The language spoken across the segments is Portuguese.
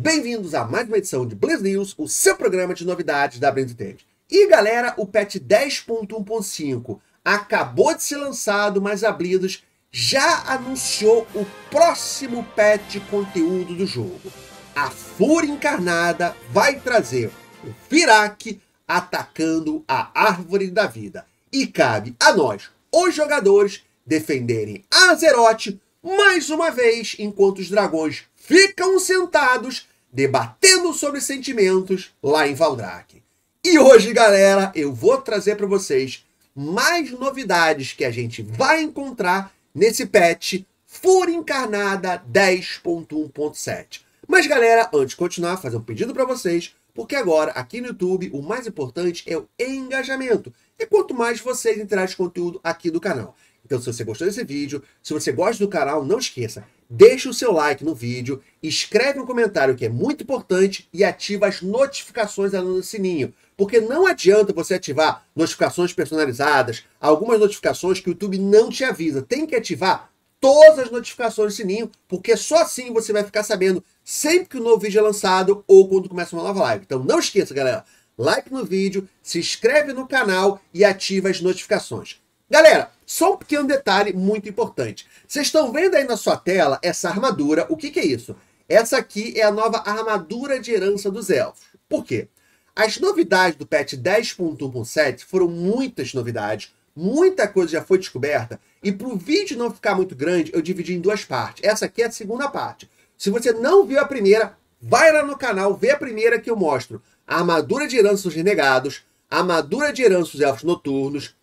Bem-vindos a mais uma edição de Blaze News, o seu programa de novidades da Brand Tech. E galera, o patch 10.1.5 acabou de ser lançado, mas a Blizzard já anunciou o próximo patch de conteúdo do jogo. A Fúria Encarnada vai trazer o Firak atacando a Árvore da Vida. E cabe a nós, os jogadores, defenderem Azeroth mais uma vez enquanto os dragões ficam sentados debatendo sobre sentimentos lá em Valdraque. E hoje, galera, eu vou trazer para vocês mais novidades que a gente vai encontrar nesse patch Fura Encarnada 10.1.7. Mas, galera, antes de continuar, fazer um pedido para vocês, porque agora, aqui no YouTube, o mais importante é o engajamento. E quanto mais vocês interagem de conteúdo aqui do canal. Então, se você gostou desse vídeo, se você gosta do canal, não esqueça, deixa o seu like no vídeo, escreve um comentário que é muito importante e ativa as notificações no sininho. Porque não adianta você ativar notificações personalizadas, algumas notificações que o YouTube não te avisa. Tem que ativar todas as notificações do sininho, porque só assim você vai ficar sabendo sempre que o um novo vídeo é lançado ou quando começa uma nova live. Então não esqueça, galera, like no vídeo, se inscreve no canal e ativa as notificações. Galera, só um pequeno detalhe muito importante. Vocês estão vendo aí na sua tela essa armadura? O que, que é isso? Essa aqui é a nova armadura de herança dos elfos. Por quê? As novidades do patch 10.1.7 foram muitas novidades, muita coisa já foi descoberta, e para o vídeo não ficar muito grande, eu dividi em duas partes. Essa aqui é a segunda parte. Se você não viu a primeira, vai lá no canal, vê a primeira que eu mostro. A armadura de herança dos renegados, a armadura de herança dos elfos noturnos,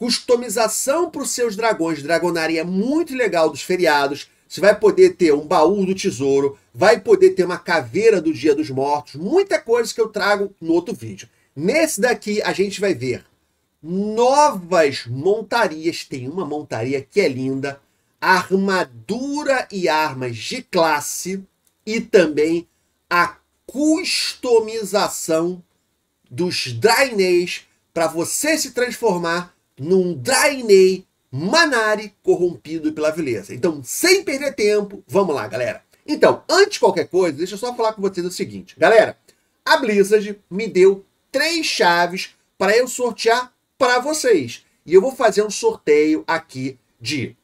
customização para os seus dragões, dragonaria muito legal dos feriados. Você vai poder ter um baú do tesouro, vai poder ter uma caveira do Dia dos Mortos, muita coisa que eu trago no outro vídeo. Nesse daqui a gente vai ver novas montarias. Tem uma montaria que é linda, armadura e armas de classe e também a customização dos Drainês para você se transformar num Drainei Manari corrompido pela vileza. Então, sem perder tempo, vamos lá, galera. Então, antes de qualquer coisa, deixa eu só falar com vocês o seguinte. Galera, a Blizzard me deu três chaves para eu sortear para vocês. E eu vou fazer um sorteio aqui de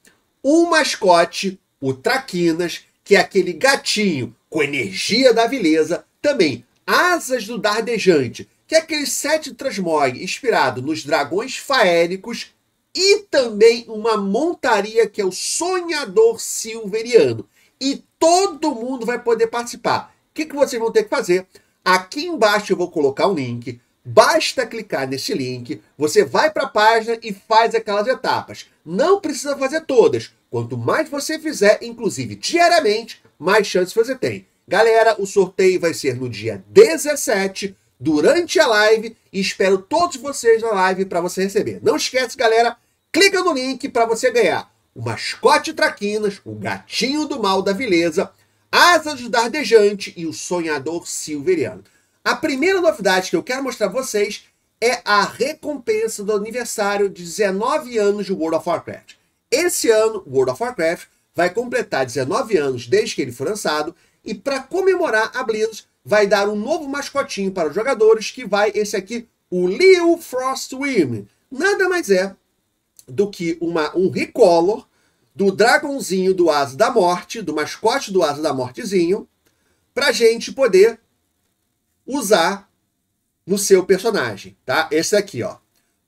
um mascote, o Traquinas, que é aquele gatinho com energia da vileza, também asas do dardejante, que é aquele sete transmog inspirado nos dragões faéricos e também uma montaria que é o sonhador silveriano. E todo mundo vai poder participar. O que, que vocês vão ter que fazer? Aqui embaixo eu vou colocar um link. Basta clicar nesse link, você vai para a página e faz aquelas etapas. Não precisa fazer todas. Quanto mais você fizer, inclusive diariamente, mais chances você tem. Galera, o sorteio vai ser no dia 17 durante a live e espero todos vocês na live para você receber. Não esquece, galera, clica no link para você ganhar o mascote Traquinas, o gatinho do mal da vileza, asas do dardejante e o sonhador silveriano. A primeira novidade que eu quero mostrar a vocês é a recompensa do aniversário de 19 anos de World of Warcraft. Esse ano, World of Warcraft vai completar 19 anos desde que ele foi lançado e para comemorar a Blizzard vai dar um novo mascotinho para os jogadores, que vai esse aqui, o Leo Frostwing. Nada mais é do que uma, um recolor do dragãozinho do Asa da Morte, do mascote do Asa da Mortezinho, a gente poder usar no seu personagem, tá? Esse aqui, ó.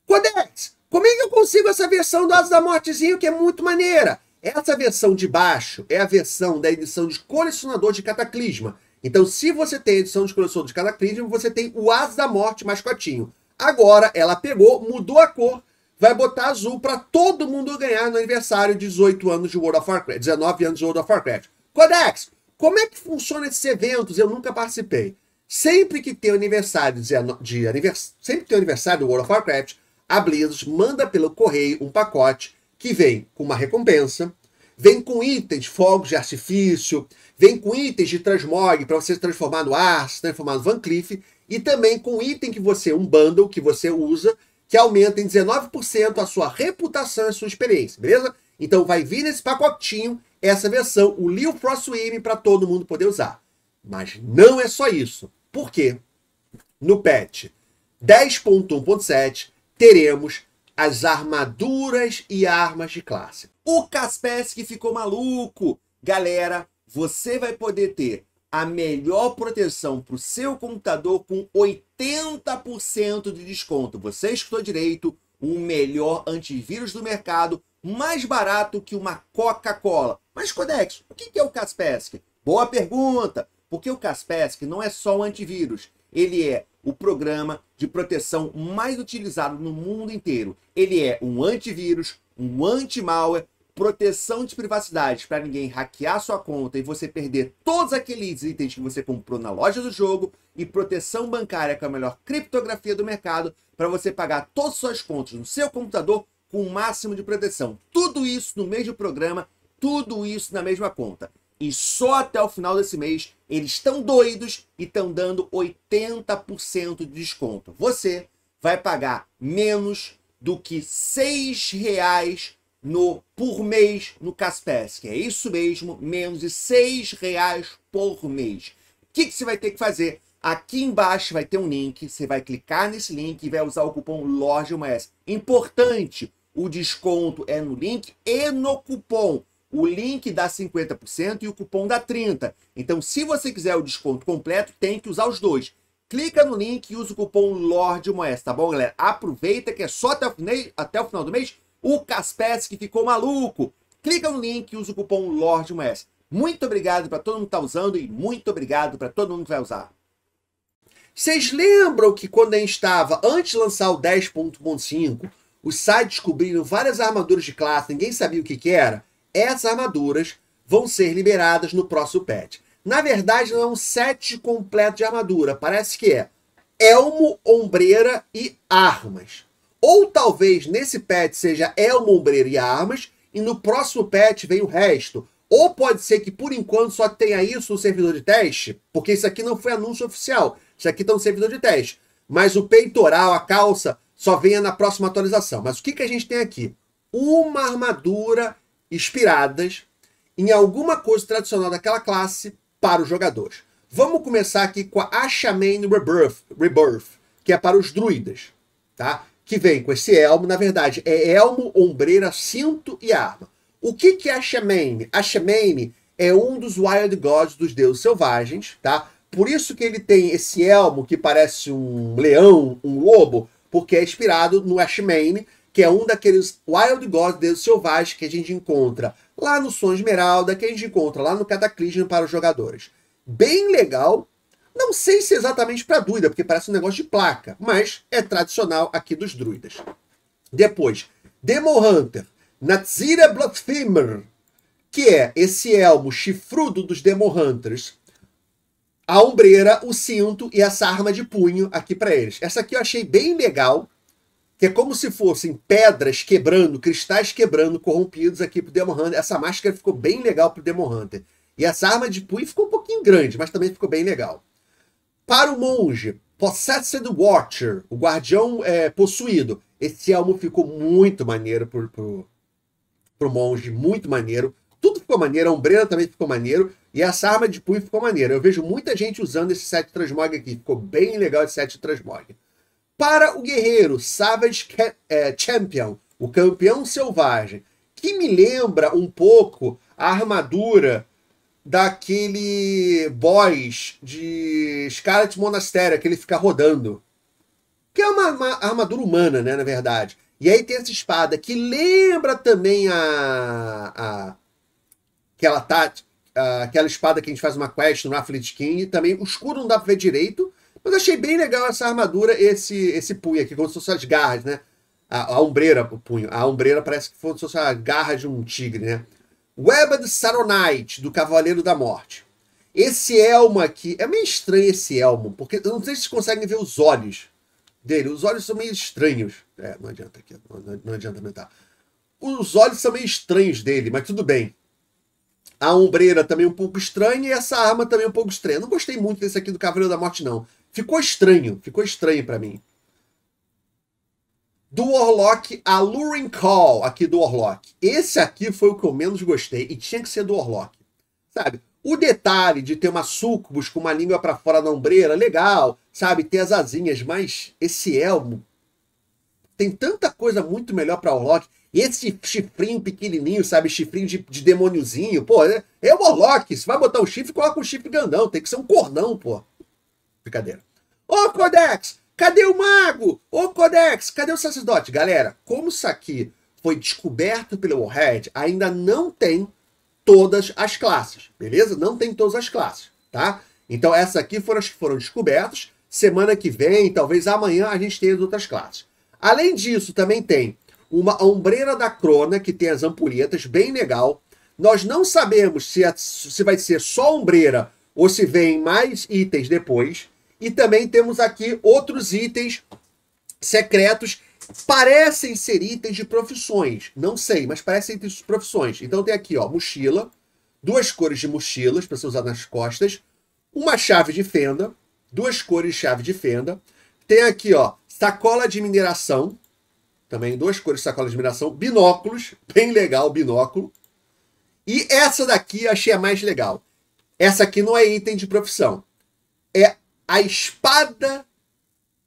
Codex, como é que eu consigo essa versão do Asa da Mortezinho que é muito maneira? Essa versão de baixo é a versão da edição de colecionador de Cataclisma, então, se você tem a edição de coleção de Cataclismo, você tem o As da Morte mascotinho. Agora, ela pegou, mudou a cor, vai botar azul para todo mundo ganhar no aniversário de 18 anos de World of Warcraft, 19 anos de World of Warcraft. Codex, como é que funciona esses eventos? Eu nunca participei. Sempre que tem aniversário de, de anivers, sempre tem aniversário do World of Warcraft, a Blizzard manda pelo correio um pacote que vem com uma recompensa, vem com itens, fogos de artifício, vem com itens de transmog para você transformar no ar, se transformar no Van Cleef, e também com item que você, um bundle que você usa, que aumenta em 19% a sua reputação e sua experiência, beleza? Então vai vir nesse pacotinho essa versão, o Leo Frost para todo mundo poder usar. Mas não é só isso. Por quê? No patch 10.1.7 teremos as armaduras e armas de classe. O Kaspersky ficou maluco. Galera, você vai poder ter a melhor proteção para o seu computador com 80% de desconto. Você escutou direito, o melhor antivírus do mercado, mais barato que uma Coca-Cola. Mas, Codex, o que é o Kaspersky? Boa pergunta, porque o Kaspersky não é só um antivírus, ele é o programa de proteção mais utilizado no mundo inteiro. Ele é um antivírus, um anti-malware, proteção de privacidade para ninguém hackear sua conta e você perder todos aqueles itens que você comprou na loja do jogo e proteção bancária com é a melhor criptografia do mercado para você pagar todas as suas contas no seu computador com o máximo de proteção. Tudo isso no mesmo programa, tudo isso na mesma conta. E só até o final desse mês eles estão doidos e estão dando 80% de desconto. Você vai pagar menos do que R$ 6,00 no por mês no que É isso mesmo, menos de seis reais por mês. O que, que você vai ter que fazer? Aqui embaixo vai ter um link, você vai clicar nesse link e vai usar o cupom LOJAUMAS. Importante, o desconto é no link e no cupom. O link dá 50% e o cupom dá 30%. Então, se você quiser o desconto completo, tem que usar os dois. Clica no link e usa o cupom LORDEMOES, tá bom, galera? Aproveita que é só até o, até o final do mês o Kaspersky ficou maluco. Clica no link e usa o cupom LORDMS. Muito obrigado para todo mundo que está usando e muito obrigado para todo mundo que vai usar. Vocês lembram que quando a gente estava, antes de lançar o 10.5, os sites descobriram várias armaduras de classe, ninguém sabia o que, que era? Essas armaduras vão ser liberadas no próximo patch. Na verdade, não é um set completo de armadura, parece que é elmo, ombreira e armas. Ou talvez nesse pet seja elmo, ombreira e armas, e no próximo pet vem o resto. Ou pode ser que por enquanto só tenha isso no servidor de teste, porque isso aqui não foi anúncio oficial. Isso aqui está no servidor de teste. Mas o peitoral, a calça, só venha na próxima atualização. Mas o que, que a gente tem aqui? Uma armadura inspiradas em alguma coisa tradicional daquela classe para os jogadores. Vamos começar aqui com a Ashamain Rebirth, Rebirth, que é para os druidas, tá? que vem com esse elmo, na verdade, é elmo, ombreira, cinto e arma. O que, que é a Shemame? A Shemame é um dos Wild Gods dos deuses selvagens, tá? Por isso que ele tem esse elmo que parece um leão, um lobo, porque é inspirado no Ashmane, que é um daqueles Wild Gods deuses selvagens que a gente encontra lá no Som Esmeralda, que a gente encontra lá no Cataclisma para os jogadores. Bem legal, não sei se é exatamente para druida, porque parece um negócio de placa, mas é tradicional aqui dos druidas. Depois, Demo Hunter, Natsira Bloodfemer, que é esse elmo chifrudo dos Demo Hunters. A ombreira, o cinto e essa arma de punho aqui para eles. Essa aqui eu achei bem legal, que é como se fossem pedras quebrando, cristais quebrando, corrompidos aqui pro Demo Hunter. Essa máscara ficou bem legal pro Demo Hunter. E essa arma de punho ficou um pouquinho grande, mas também ficou bem legal. Para o monge, Possessed Watcher, o guardião é, possuído. Esse elmo ficou muito maneiro pro, pro, pro monge, muito maneiro. Tudo ficou maneiro, a ombreira também ficou maneiro. E essa arma de punho ficou maneira. Eu vejo muita gente usando esse set transmog aqui. Ficou bem legal esse set transmog. Para o guerreiro, Savage é, Champion, o campeão selvagem. Que me lembra um pouco a armadura daquele boss de Scarlet Monastério, que ele fica rodando. Que é uma, uma, armadura humana, né, na verdade. E aí tem essa espada que lembra também a. a aquela tática. Aquela espada que a gente faz uma quest no Rafflet King. Também o escudo não dá pra ver direito. Mas achei bem legal essa armadura, esse, esse punho aqui, como se fossem as garras, né? A, a ombreira, o punho. A ombreira parece que fosse a garra de um tigre, né? Webbed Saronite, do Cavaleiro da Morte. Esse elmo aqui, é meio estranho esse elmo, porque eu não sei se vocês conseguem ver os olhos dele. Os olhos são meio estranhos. É, não adianta aqui, não, adianta aumentar. Os olhos são meio estranhos dele, mas tudo bem. A ombreira também um pouco estranha e essa arma também um pouco estranha. não gostei muito desse aqui do Cavaleiro da Morte, não. Ficou estranho, ficou estranho para mim do a Alluring Call aqui do Orlock, Esse aqui foi o que eu menos gostei e tinha que ser do Orlock, Sabe? O detalhe de ter uma sucubus com uma língua para fora da ombreira, legal, sabe? Ter as asinhas, mas esse elmo tem tanta coisa muito melhor para Orlock. Esse chifrinho pequenininho, sabe? Chifrinho de, de demôniozinho, pô. É, é o Orlock. Se vai botar o um chifre, coloca um chifre grandão. Tem que ser um cornão, pô. Brincadeira. Ô, Codex! Cadê o mago? Ô Codex, cadê o sacerdote? Galera, como isso aqui foi descoberto pelo Warhead, ainda não tem todas as classes, beleza? Não tem todas as classes, tá? Então essas aqui foram as que foram descobertas. Semana que vem, talvez amanhã, a gente tenha as outras classes. Além disso, também tem uma ombreira da Crona, que tem as ampulhetas, bem legal. Nós não sabemos se, a, é, se vai ser só ombreira ou se vem mais itens depois. E também temos aqui outros itens secretos. Parecem ser itens de profissões. Não sei, mas parecem itens de profissões. Então tem aqui, ó, mochila. Duas cores de mochilas para ser usada nas costas. Uma chave de fenda. Duas cores de chave de fenda. Tem aqui, ó, sacola de mineração. Também duas cores de sacola de mineração. Binóculos. Bem legal binóculo. E essa daqui eu achei a mais legal. Essa aqui não é item de profissão. É a espada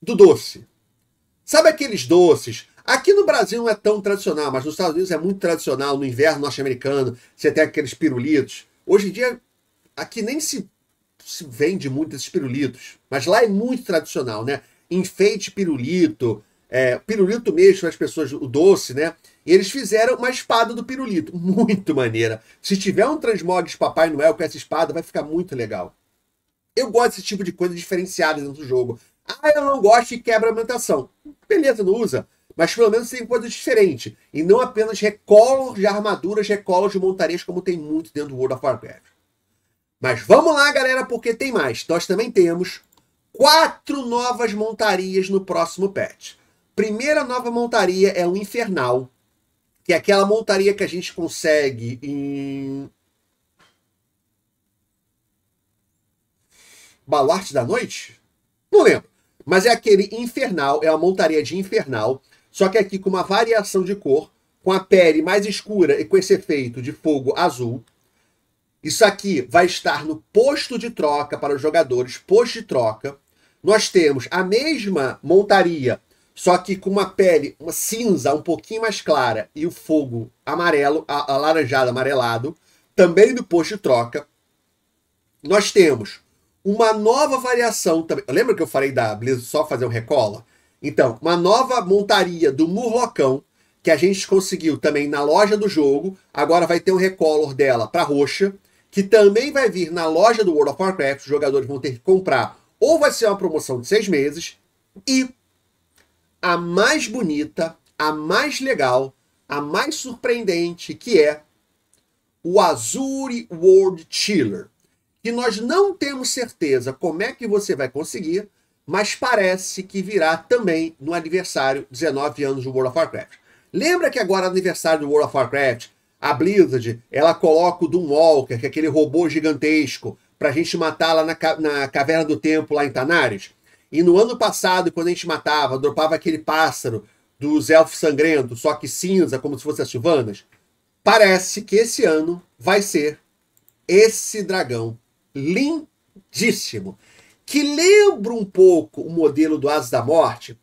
do doce. Sabe aqueles doces? Aqui no Brasil não é tão tradicional, mas nos Estados Unidos é muito tradicional. No inverno norte-americano, você tem aqueles pirulitos. Hoje em dia, aqui nem se, se vende muito esses pirulitos. Mas lá é muito tradicional, né? Enfeite pirulito, é, pirulito mesmo, as pessoas, o doce, né? E eles fizeram uma espada do pirulito. Muito maneira. Se tiver um transmog de Papai Noel com essa espada, vai ficar muito legal. Eu gosto desse tipo de coisa diferenciada dentro do jogo. Ah, eu não gosto e quebra a ambientação. Beleza, não usa. Mas pelo menos tem coisa diferente E não apenas recolos de armaduras, recolos de montarias, como tem muito dentro do World of Warcraft. Mas vamos lá, galera, porque tem mais. Nós também temos quatro novas montarias no próximo patch. Primeira nova montaria é o Infernal, que é aquela montaria que a gente consegue em Baluarte da Noite? Não lembro. Mas é aquele infernal, é uma montaria de infernal, só que aqui com uma variação de cor, com a pele mais escura e com esse efeito de fogo azul. Isso aqui vai estar no posto de troca para os jogadores, posto de troca. Nós temos a mesma montaria, só que com uma pele uma cinza um pouquinho mais clara e o fogo amarelo, alaranjado, amarelado, também do posto de troca. Nós temos uma nova variação também. Lembra que eu falei da Blizzard só fazer um recola? Então, uma nova montaria do Murlocão, que a gente conseguiu também na loja do jogo. Agora vai ter um recolor dela para roxa, que também vai vir na loja do World of Warcraft. Os jogadores vão ter que comprar, ou vai ser uma promoção de seis meses. E a mais bonita, a mais legal, a mais surpreendente, que é o Azure World Chiller que nós não temos certeza como é que você vai conseguir, mas parece que virá também no aniversário 19 anos do World of Warcraft. Lembra que agora no aniversário do World of Warcraft, a Blizzard, ela coloca o Doomwalker, que é aquele robô gigantesco, pra gente matar lá na, na Caverna do Tempo, lá em Tanares? E no ano passado, quando a gente matava, dropava aquele pássaro dos elfos sangrentos, só que cinza, como se fosse as chivanas. Parece que esse ano vai ser esse dragão lindíssimo, que lembra um pouco o modelo do Asa da Morte,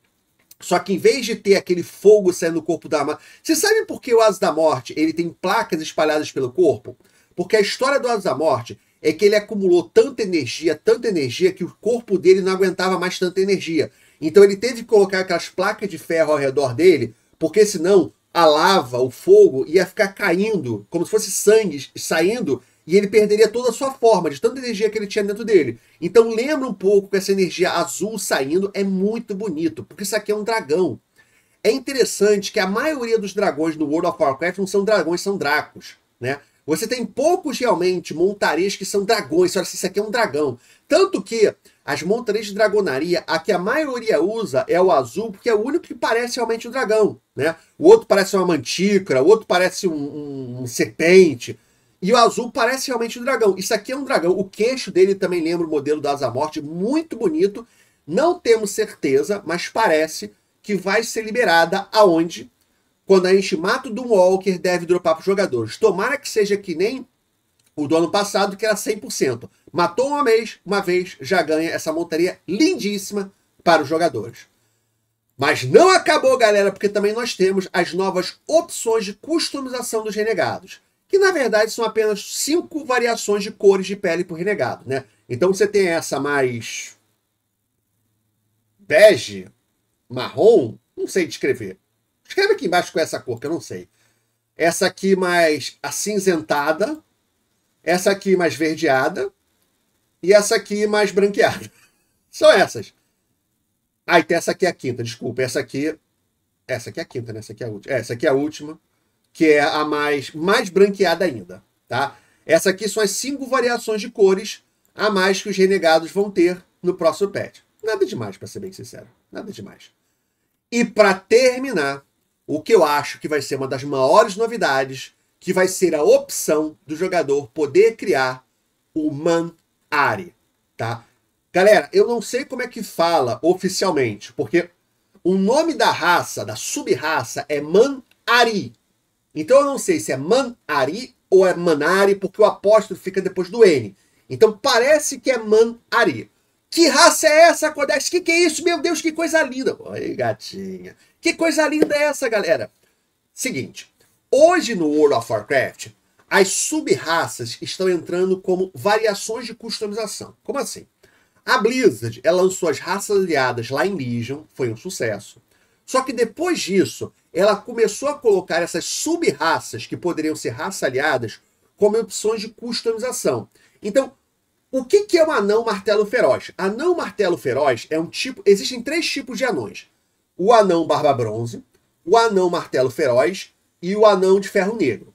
só que em vez de ter aquele fogo saindo do corpo da Amazônia... Você sabe por que o Asa da Morte ele tem placas espalhadas pelo corpo? Porque a história do Asa da Morte é que ele acumulou tanta energia, tanta energia, que o corpo dele não aguentava mais tanta energia. Então ele teve que colocar aquelas placas de ferro ao redor dele, porque senão a lava, o fogo, ia ficar caindo, como se fosse sangue saindo e ele perderia toda a sua forma, de tanta energia que ele tinha dentro dele. Então lembra um pouco que essa energia azul saindo, é muito bonito, porque isso aqui é um dragão. É interessante que a maioria dos dragões do World of Warcraft não são dragões, são dracos, né? Você tem poucos realmente montarias que são dragões, olha, isso aqui é um dragão. Tanto que as montarias de dragonaria, a que a maioria usa é o azul, porque é o único que parece realmente um dragão, né? O outro parece uma mantícora, o outro parece um, um, um serpente, e o azul parece realmente um dragão. Isso aqui é um dragão. O queixo dele também lembra o modelo da Asa Morte, muito bonito. Não temos certeza, mas parece que vai ser liberada aonde? Quando a gente mata o Doomwalker, Walker, deve dropar para os jogadores. Tomara que seja que nem o do ano passado, que era 100%. Matou uma vez, uma vez, já ganha essa montaria lindíssima para os jogadores. Mas não acabou, galera, porque também nós temos as novas opções de customização dos renegados que na verdade são apenas cinco variações de cores de pele por renegado, né? Então você tem essa mais bege, marrom, não sei descrever. Escreve aqui embaixo com essa cor que eu não sei. Essa aqui mais acinzentada, essa aqui mais verdeada e essa aqui mais branqueada. São essas. Ah, e então tem essa aqui é a quinta, desculpa. Essa aqui. Essa aqui é a quinta, né? Essa aqui é a última. É, essa aqui é a última que é a mais, mais branqueada ainda, tá? Essa aqui são as cinco variações de cores a mais que os renegados vão ter no próximo patch. Nada demais, para ser bem sincero. Nada demais. E para terminar, o que eu acho que vai ser uma das maiores novidades, que vai ser a opção do jogador poder criar o Manari, tá? Galera, eu não sei como é que fala oficialmente, porque o nome da raça, da sub-raça, é Manari, então eu não sei se é Manari ou é Manari, porque o apóstolo fica depois do N. Então parece que é Manari. Que raça é essa, Kodex? Que que é isso? Meu Deus, que coisa linda! Oi, gatinha. Que coisa linda é essa, galera? Seguinte, hoje no World of Warcraft, as sub-raças estão entrando como variações de customização. Como assim? A Blizzard, ela lançou as raças aliadas lá em Legion, foi um sucesso. Só que depois disso, ela começou a colocar essas sub-raças, que poderiam ser raça aliadas, como opções de customização. Então, o que, que é um anão martelo feroz? Anão martelo feroz é um tipo. Existem três tipos de anões: o anão barba bronze, o anão martelo feroz e o anão de ferro negro.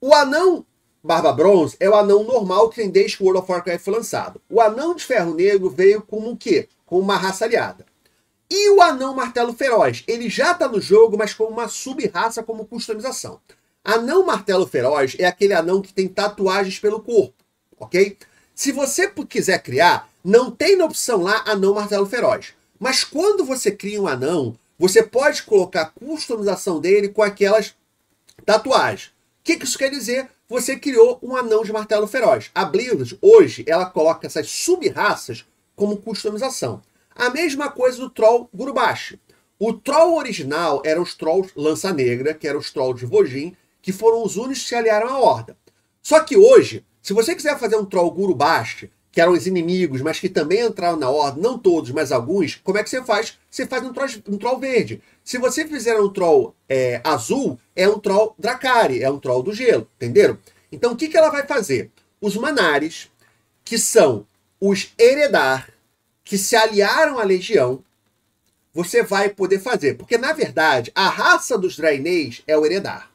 O anão barba bronze é o anão normal que tem desde que o World of Warcraft foi lançado. O anão de ferro negro veio como o quê? Como uma raça aliada. E o Anão Martelo Feroz? Ele já está no jogo, mas com uma sub-raça, como customização. Anão Martelo Feroz é aquele anão que tem tatuagens pelo corpo, ok? Se você quiser criar, não tem na opção lá Anão Martelo Feroz. Mas quando você cria um anão, você pode colocar a customização dele com aquelas tatuagens. O que, que isso quer dizer? Você criou um anão de martelo feroz. A Blizzard, hoje, ela coloca essas sub-raças como customização. A mesma coisa do troll Gurubashi. O troll original eram os trolls Lança Negra, que eram os trolls de Vojin, que foram os únicos que se aliaram à Horda. Só que hoje, se você quiser fazer um troll Gurubashi, que eram os inimigos, mas que também entraram na Horda, não todos, mas alguns, como é que você faz? Você faz um troll, um troll verde. Se você fizer um troll é, azul, é um troll Dracari, é um troll do gelo, entenderam? Então o que, que ela vai fazer? Os Manares, que são os Heredar, que se aliaram à legião, você vai poder fazer. Porque, na verdade, a raça dos Draenês é o Heredar.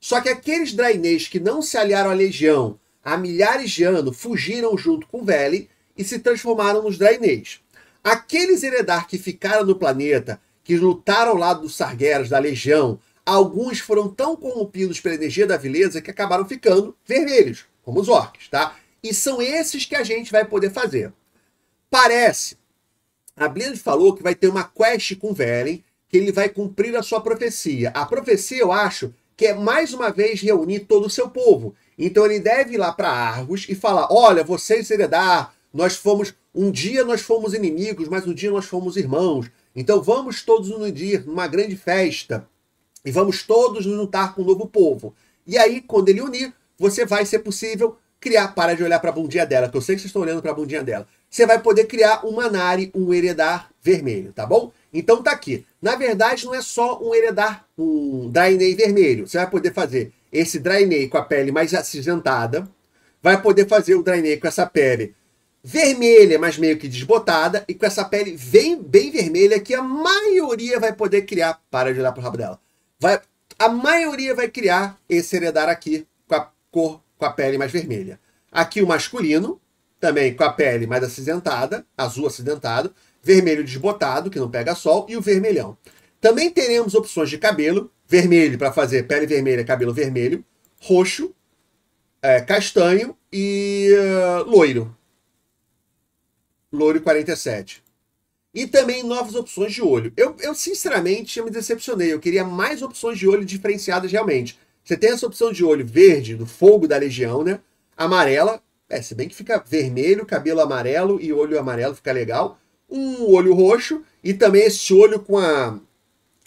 Só que aqueles Draenês que não se aliaram à legião há milhares de anos fugiram junto com Veli e se transformaram nos Draenês. Aqueles Heredar que ficaram no planeta, que lutaram ao lado dos Sargeras, da legião, alguns foram tão corrompidos pela energia da vileza que acabaram ficando vermelhos, como os orcs, tá? E são esses que a gente vai poder fazer. Parece. A Blizzard falou que vai ter uma quest com o Velen, que ele vai cumprir a sua profecia. A profecia, eu acho, que é mais uma vez reunir todo o seu povo. Então ele deve ir lá para Argos e falar: "Olha, vocês Seredar, nós fomos um dia nós fomos inimigos, mas um dia nós fomos irmãos. Então vamos todos no dia numa grande festa e vamos todos nos juntar com o um novo povo. E aí, quando ele unir, você vai, ser possível, criar para de olhar para a bundinha dela, que eu sei que vocês estão olhando para a bundinha dela você vai poder criar um Manari, um Heredar vermelho, tá bom? Então tá aqui. Na verdade, não é só um Heredar, um drainei vermelho. Você vai poder fazer esse drainei com a pele mais acinzentada, vai poder fazer o drainei com essa pele vermelha, mas meio que desbotada, e com essa pele bem, bem vermelha que a maioria vai poder criar. Para de olhar pro rabo dela. Vai, a maioria vai criar esse Heredar aqui com a cor, com a pele mais vermelha. Aqui o masculino, também com a pele mais acinzentada, azul acinzentado, vermelho desbotado, que não pega sol, e o vermelhão. Também teremos opções de cabelo, vermelho para fazer pele vermelha, cabelo vermelho, roxo, é, castanho e uh, loiro. Loiro 47. E também novas opções de olho. Eu, eu sinceramente eu me decepcionei. Eu queria mais opções de olho diferenciadas realmente. Você tem essa opção de olho verde, do fogo da legião, né? Amarela, é, se bem que fica vermelho, cabelo amarelo e olho amarelo, fica legal. Um olho roxo e também esse olho com, a,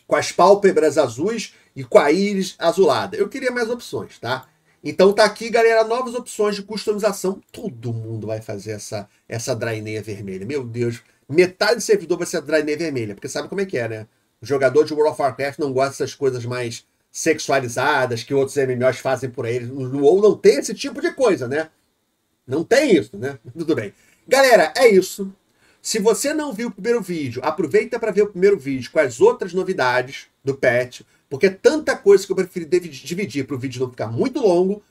com as pálpebras azuis e com a íris azulada. Eu queria mais opções, tá? Então tá aqui, galera, novas opções de customização. Todo mundo vai fazer essa, essa draineia vermelha. Meu Deus, metade do servidor vai ser a draineia vermelha, porque sabe como é que é, né? O jogador de World of Warcraft não gosta dessas coisas mais sexualizadas que outros MMOs fazem por aí, No WoW não tem esse tipo de coisa, né? Não tem isso, né? Tudo bem. Galera, é isso. Se você não viu o primeiro vídeo, aproveita para ver o primeiro vídeo com as outras novidades do patch, porque é tanta coisa que eu prefiro dividir para o vídeo não ficar muito longo.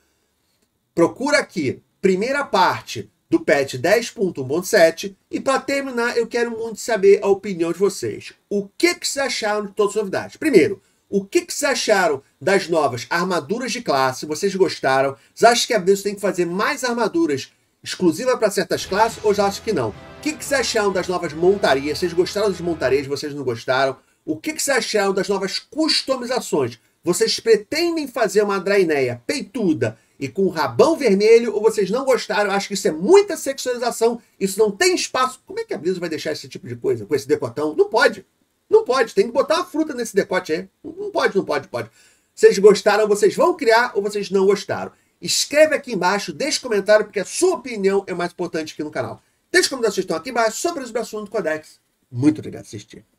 Procura aqui, primeira parte do patch 10.1.7 e para terminar, eu quero muito saber a opinião de vocês. O que, que vocês acharam de todas as novidades? Primeiro, o que, que vocês acharam das novas armaduras de classe? Vocês gostaram? Vocês acham que a Blizzard tem que fazer mais armaduras exclusivas para certas classes ou já acham que não? O que, que vocês acharam das novas montarias? Vocês gostaram das montarias? Vocês não gostaram? O que, que vocês acharam das novas customizações? Vocês pretendem fazer uma draineia peituda e com rabão vermelho ou vocês não gostaram? Acho que isso é muita sexualização, isso não tem espaço. Como é que a Blizzard vai deixar esse tipo de coisa com esse decotão? Não pode! Não pode, tem que botar a fruta nesse decote aí. Não pode, não pode, pode. Vocês gostaram, vocês vão criar ou vocês não gostaram. Escreve aqui embaixo, deixa comentário, porque a sua opinião é mais importante aqui no canal. Deixa comentário comentários estão aqui embaixo sobre o assunto Codex. Muito obrigado por assistir.